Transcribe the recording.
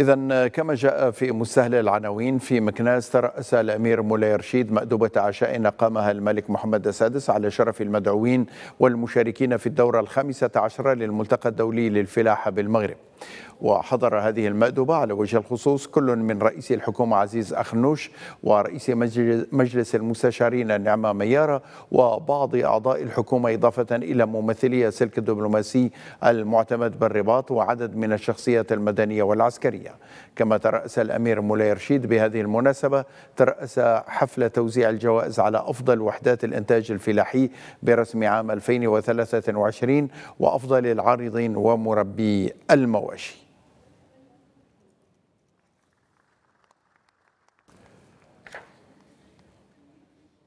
إذا آه، كما جاء في مستهل العناوين في مكناس ترأس الأمير مولاي رشيد مأدبة عشاء قامها الملك محمد السادس على شرف المدعوين والمشاركين في الدورة الخامسة عشرة للملتقى الدولي للفلاحة بالمغرب وحضر هذه المأدبة على وجه الخصوص كل من رئيس الحكومة عزيز أخنوش ورئيس مجلس المستشارين النعمة ميارة وبعض أعضاء الحكومة إضافة إلى ممثلي سلك الدبلوماسي المعتمد بالرباط وعدد من الشخصيات المدنية والعسكرية كما ترأس الأمير مولاي رشيد بهذه المناسبة ترأس حفل توزيع الجوائز على أفضل وحدات الإنتاج الفلاحي برسم عام 2023 وأفضل العارضين ومربي المواشي